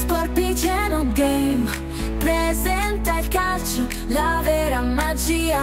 Sporpiceno Game presenta il calcio, la vera magia,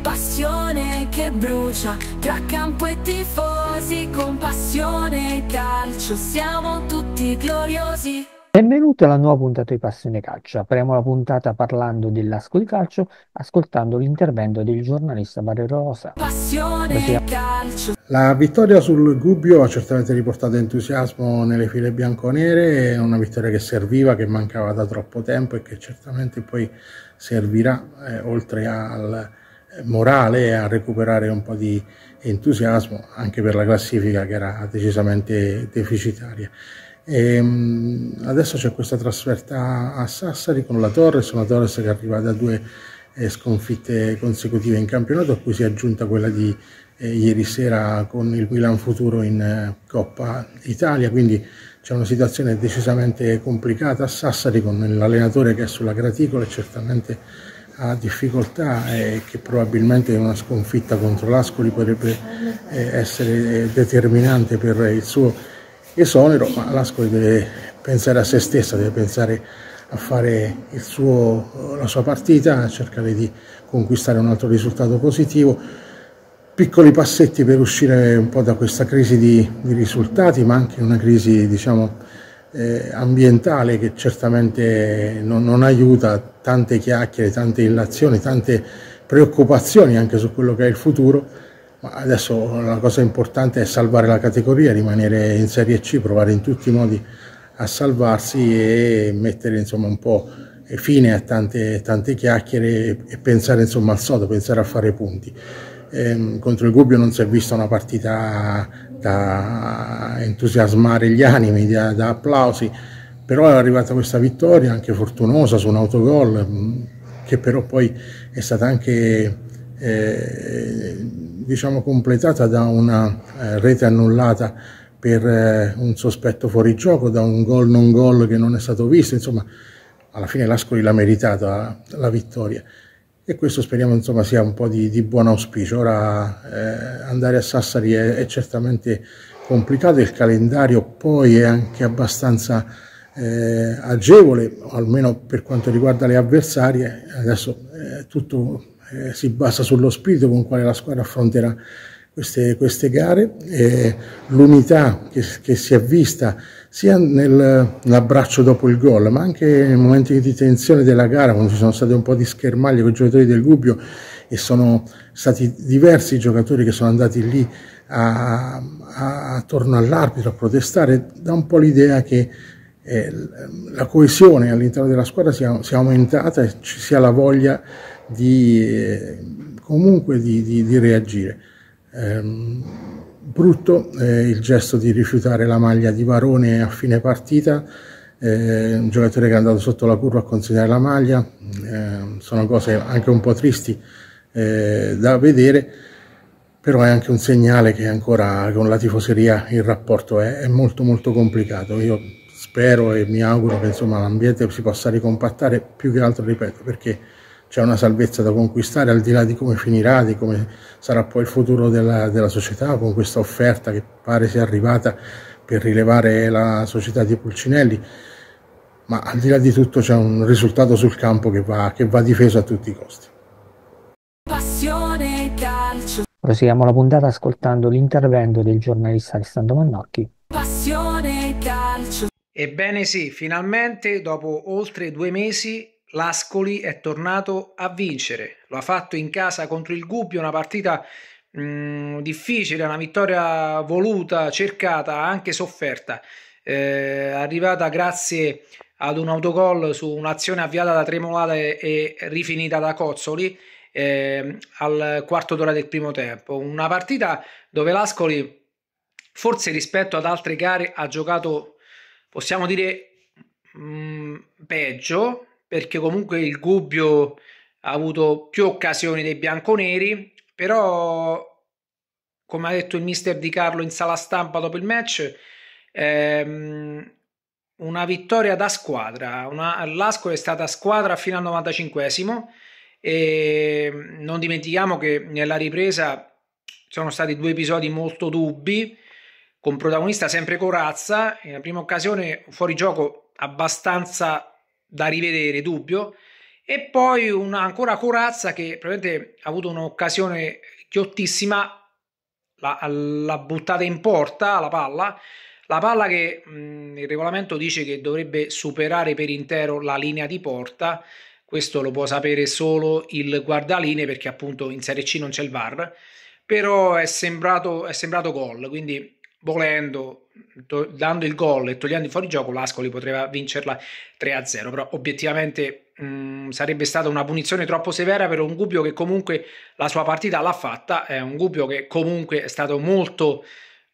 passione che brucia, tra campo e tifosi con passione e calcio siamo tutti gloriosi. Benvenuti alla nuova puntata di Passione Calcio. Apriamo la puntata parlando dell'asco di Calcio, ascoltando l'intervento del giornalista Mario Rosa. Passione Calcio. La vittoria sul Gubbio ha certamente riportato entusiasmo nelle file bianconere, è una vittoria che serviva, che mancava da troppo tempo e che certamente poi servirà, eh, oltre al eh, morale, a recuperare un po' di entusiasmo anche per la classifica che era decisamente deficitaria. E ehm, adesso c'è questa trasferta a Sassari con la Torres, una Torres che arriva da due eh, sconfitte consecutive in campionato, a cui si è aggiunta quella di eh, ieri sera con il Milan Futuro in eh, Coppa Italia, quindi c'è una situazione decisamente complicata a Sassari con l'allenatore che è sulla graticola e certamente ha difficoltà e che probabilmente una sconfitta contro l'Ascoli potrebbe essere determinante per il suo esonero, ma l'Ascoli deve pensare a se stessa, deve pensare a fare suo, la sua partita, a cercare di conquistare un altro risultato positivo, piccoli passetti per uscire un po' da questa crisi di, di risultati, ma anche una crisi diciamo, eh, ambientale che certamente non, non aiuta, tante chiacchiere, tante illazioni, tante preoccupazioni anche su quello che è il futuro adesso la cosa importante è salvare la categoria, rimanere in Serie C, provare in tutti i modi a salvarsi e mettere insomma, un po' fine a tante, tante chiacchiere e pensare insomma, al sodo, pensare a fare punti. Ehm, contro il Gubbio non si è vista una partita da entusiasmare gli animi, da, da applausi, però è arrivata questa vittoria anche fortunosa su un autogol che però poi è stata anche eh, diciamo, completata da una eh, rete annullata per eh, un sospetto fuori gioco, da un gol non gol che non è stato visto, insomma alla fine l'Ascoli l'ha meritata la vittoria e questo speriamo insomma, sia un po' di, di buon auspicio. Ora eh, andare a Sassari è, è, certamente complicato, il calendario poi è anche abbastanza eh, agevole, almeno per quanto riguarda le avversarie, adesso tutto eh, si basa sullo spirito con quale la squadra affronterà queste, queste gare, eh, l'unità che, che, si è vista sia nell'abbraccio dopo il gol, ma anche nei momenti di tensione della gara, quando ci sono state un po' di schermaglie con i giocatori del Gubbio e sono stati diversi i giocatori che sono andati lì a, a, attorno all'arbitro a protestare, dà un po' l'idea che eh, la coesione all'interno della squadra sia, sia aumentata e ci sia la voglia di di, comunque di, di, di reagire. Ehm, brutto eh, il gesto di rifiutare la maglia di Varone a fine partita, eh, un giocatore che è andato sotto la curva a consegnare la maglia, ehm, sono cose anche un po' tristi eh, da vedere però è anche un segnale che ancora con la tifoseria il rapporto è, è molto molto complicato. Io spero e mi auguro che l'ambiente si possa ricompattare più che altro, ripeto, perché c'è una salvezza da conquistare, al di là di come finirà, di come sarà poi il futuro della, della società con questa offerta che pare sia arrivata per rilevare la società di Pulcinelli, ma al di là di tutto c'è un risultato sul campo che va, che va difeso a tutti i costi. Proseguiamo la puntata ascoltando l'intervento del giornalista Alessandro Mannocchi. Passione calcio. Ebbene sì, finalmente dopo oltre due mesi l'Ascoli è tornato a vincere, lo ha fatto in casa contro il Gubbio, una partita mh, mm, difficile, una vittoria voluta, cercata, anche sofferta, eh, arrivata grazie ad un autogol su un'azione avviata da Tremolate e rifinita da Cozzoli eh, al quarto d'ora del primo tempo. Una partita dove l'Ascoli, forse rispetto ad altre gare, ha giocato, possiamo dire, mh, mm, peggio, perché comunque il Gubbio ha avuto più occasioni dei bianconeri, però come ha detto il mister Di Carlo in sala stampa dopo il match, ehm, una vittoria da squadra, una, l'Ascol è stata squadra fino al 95 esimo e non dimentichiamo che nella ripresa sono stati due episodi molto dubbi, con protagonista sempre Corazza, in la prima occasione fuori gioco abbastanza da rivedere, dubbio. E poi una, ancora Corazza che probabilmente ha avuto un'occasione chiottissima, l'ha buttata in porta la palla, la palla che mh, il regolamento dice che dovrebbe superare per intero la linea di porta, questo lo può sapere solo il guardaline perché appunto in Serie C non c'è il VAR, però è sembrato, è sembrato gol, quindi volendo to- dando il gol e togliendo il gioco, l'Ascoli potrebbe vincerla 3-0, però obiettivamente mh, mm, sarebbe stata una punizione troppo severa per un Gubbio che comunque la sua partita l'ha fatta, è un Gubbio che comunque è stato molto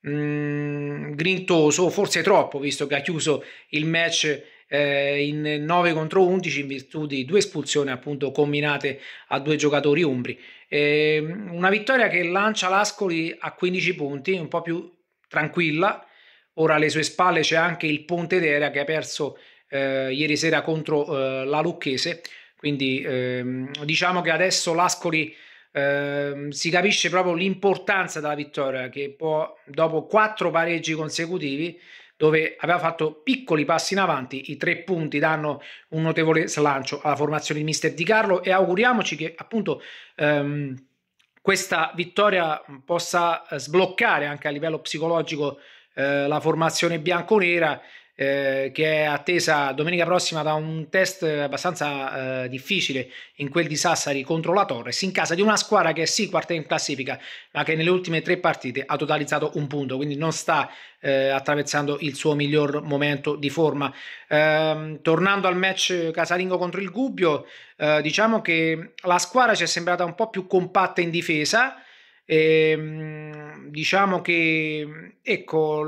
mh, mm, grintoso, forse troppo, visto che ha chiuso il match eh, in 9 contro 11 in virtù di due espulsioni appunto combinate a due giocatori umbri. Eh, una vittoria che lancia l'Ascoli a 15 punti, un po' più tranquilla, Ora alle sue spalle c'è anche il Pontedera che ha perso eh, ieri sera contro eh, la Lucchese, quindi ehm, diciamo che adesso l'Ascoli ehm, si capisce proprio l'importanza della vittoria che può, dopo quattro pareggi consecutivi dove aveva fatto piccoli passi in avanti, i tre punti danno un notevole slancio alla formazione di mister Di Carlo e auguriamoci che appunto ehm, questa vittoria possa eh, sbloccare anche a livello psicologico eh, la formazione bianconera eh, che è attesa domenica prossima da un test abbastanza eh, difficile in quel di Sassari contro la Torres, in casa di una squadra che è sì quarta in classifica, ma che nelle ultime tre partite ha totalizzato un punto, quindi non sta eh, attraversando il suo miglior momento di forma. Ehm, tornando al match casalingo contro il Gubbio, eh, diciamo che la squadra ci è sembrata un po' più compatta in difesa. E, ehm, diciamo che ecco,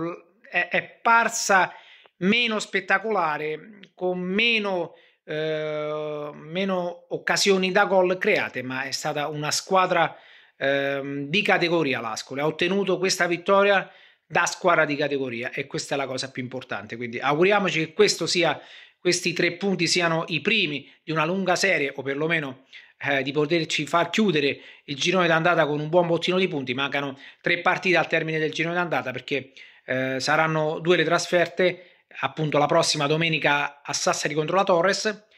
è, è parsa meno spettacolare, con meno, eh, meno occasioni da gol create, ma è stata una squadra eh, di categoria l'Ascoli. Ha ottenuto questa vittoria da squadra di categoria e questa è la cosa più importante. Quindi auguriamoci che sia, questi tre punti siano i primi di una lunga serie o perlomeno eh, di poterci far chiudere il girone d'andata con un buon bottino di punti. Mancano tre partite al termine del girone d'andata perché eh, saranno due le trasferte, appunto la prossima domenica a Sassari contro la Torres.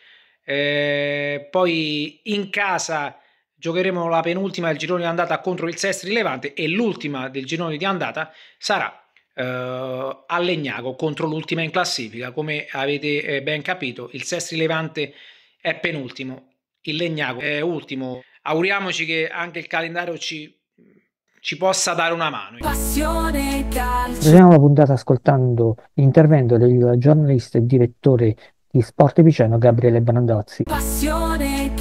Eh, poi in casa giocheremo la penultima del girone di andata contro il Sestri Levante e l'ultima del girone di andata sarà eh, a Legnago contro l'ultima in classifica. Come avete eh, ben capito, il Sestri Levante è penultimo, il legnaco è ultimo. Auguriamoci che anche il calendario ci, ci possa dare una mano. Passione dal... Proviamo la puntata ascoltando l'intervento del giornalista e direttore di Sport Piceno Gabriele Brandozzi. Passione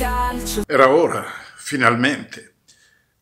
Era ora, finalmente.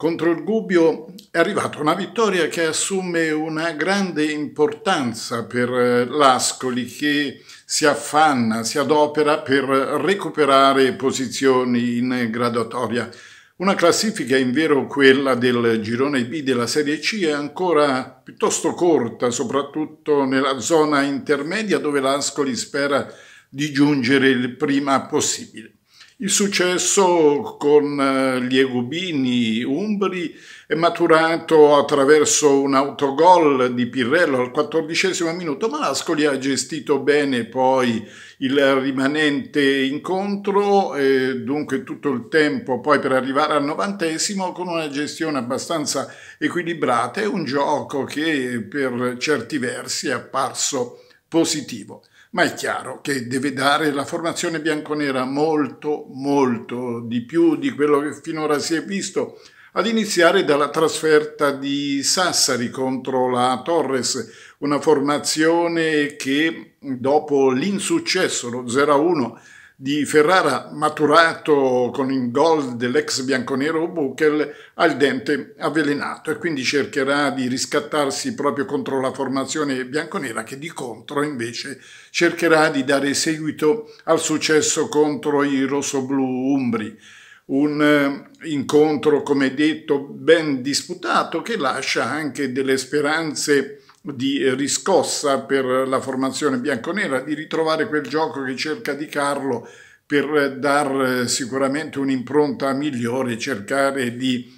Contro il Gubbio è arrivata una vittoria che assume una grande importanza per eh, l'Ascoli che si affanna, si adopera per recuperare posizioni in graduatoria. Una classifica in vero quella del girone B della Serie C è ancora piuttosto corta, soprattutto nella zona intermedia dove l'Ascoli spera di giungere il prima possibile. Il successo con eh, gli Egubini Umbri è maturato attraverso un autogol di Pirrello al quattordicesimo minuto. Malascoli ha gestito bene poi il rimanente incontro, dunque tutto il tempo poi per arrivare al novantesimo con una gestione abbastanza equilibrata e un gioco che per certi versi è apparso positivo ma è chiaro che deve dare la formazione bianconera molto, molto di più di quello che finora si è visto, ad iniziare dalla trasferta di Sassari contro la Torres, una formazione che dopo l'insuccesso, lo 0-1, di Ferrara maturato con il gol dell'ex bianconero Buchel al dente avvelenato e quindi cercherà di riscattarsi proprio contro la formazione bianconera che di contro invece cercherà di dare seguito al successo contro i rossoblu umbri. Un eh, incontro, come detto, ben disputato che lascia anche delle speranze di riscossa per la formazione bianconera, di ritrovare quel gioco che cerca di Carlo per dar eh, sicuramente un'impronta migliore, cercare di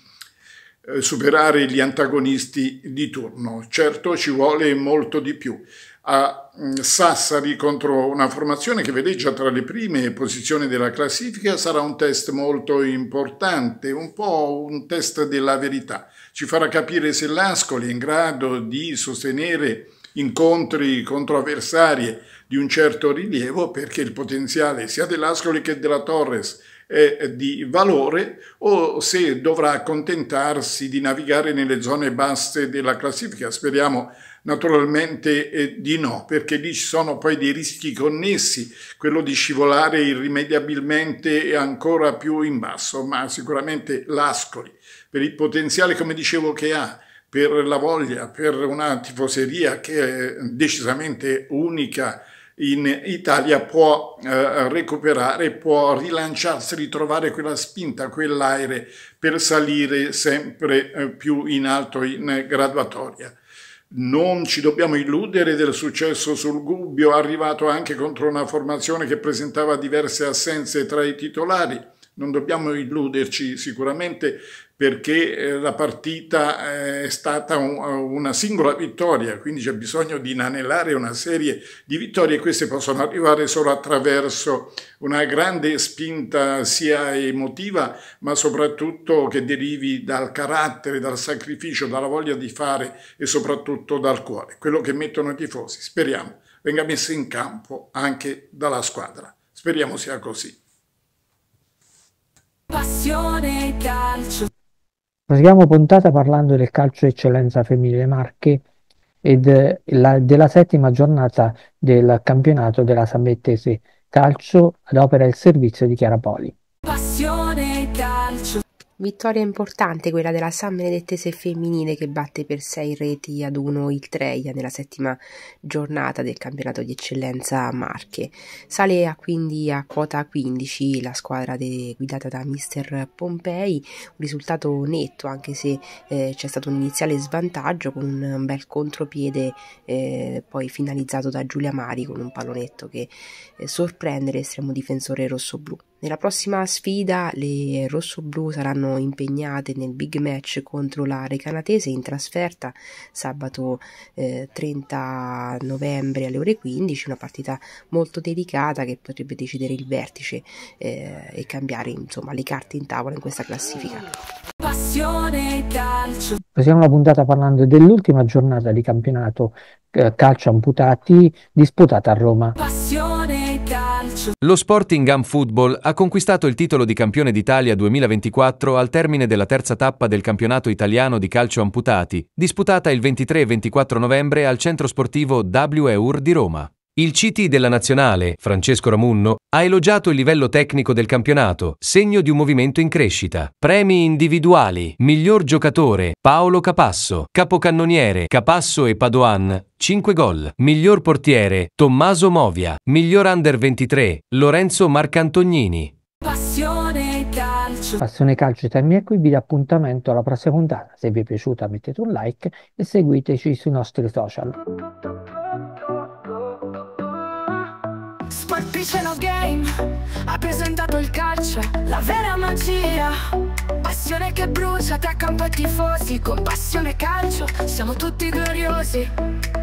eh, superare gli antagonisti di turno. Certo ci vuole molto di più. A mm, Sassari contro una formazione che veleggia tra le prime posizioni della classifica sarà un test molto importante, un po' un test della verità ci farà capire se l'Ascoli è in grado di sostenere incontri contro avversarie di un certo rilievo perché il potenziale sia dell'Ascoli che della Torres è di valore o se dovrà accontentarsi di navigare nelle zone basse della classifica. Speriamo naturalmente eh, di no, perché lì ci sono poi dei rischi connessi, quello di scivolare irrimediabilmente ancora più in basso, ma sicuramente l'Ascoli per il potenziale, come dicevo, che ha, per la voglia, per una tifoseria che è decisamente unica in Italia, può eh, recuperare, può rilanciarsi, ritrovare quella spinta, quell'aere per salire sempre eh, più in alto in graduatoria. Non ci dobbiamo illudere del successo sul Gubbio, arrivato anche contro una formazione che presentava diverse assenze tra i titolari. Non dobbiamo illuderci sicuramente perché eh, la partita eh, è stata un, una singola vittoria, quindi c'è bisogno di inanellare una serie di vittorie e queste possono arrivare solo attraverso una grande spinta sia emotiva ma soprattutto che derivi dal carattere, dal sacrificio, dalla voglia di fare e soprattutto dal cuore, quello che mettono i tifosi. Speriamo venga messo in campo anche dalla squadra. Speriamo sia così. Passione calcio. Proseguiamo puntata parlando del calcio eccellenza femminile Marche e de, la, della settima giornata del campionato della Sambettese Calcio ad opera del servizio di Chiara Poli. Vittoria importante quella della San Benedettese femminile che batte per 6 reti ad 1 il Treia nella settima giornata del campionato di eccellenza Marche. Sale a quindi a quota 15 la squadra de- guidata da mister Pompei, un risultato netto anche se eh, c'è stato un iniziale svantaggio con un bel contropiede eh, poi finalizzato da Giulia Mari con un pallonetto che eh, sorprende l'estremo difensore rossoblu. Nella prossima sfida le rossoblù saranno impegnate nel big match contro la Recanatese in trasferta sabato eh, 30 novembre alle ore 15, una partita molto delicata che potrebbe decidere il vertice eh, e cambiare insomma, le carte in tavola in questa classifica. Passione calcio. Passiamo alla puntata parlando dell'ultima giornata di campionato eh, calcio amputati disputata a Roma. Passione lo Sportingham Football ha conquistato il titolo di campione d'Italia 2024 al termine della terza tappa del campionato italiano di calcio amputati, disputata il 23 e 24 novembre al centro sportivo WEUR di Roma. Il CT della nazionale, Francesco Ramunno, ha elogiato il livello tecnico del campionato, segno di un movimento in crescita. Premi individuali, miglior giocatore, Paolo Capasso, capocannoniere, Capasso e Padoan, 5 gol, miglior portiere, Tommaso Movia, miglior under 23, Lorenzo Marcantognini. Passione calcio. Passione calcio Termina qui, vi appuntamento alla prossima puntata. Se vi è piaciuta mettete un like e seguiteci sui nostri social. Sport Piceno Game ha presentato il calcio, la vera magia Passione che brucia tra campo e tifosi, con passione calcio siamo tutti gloriosi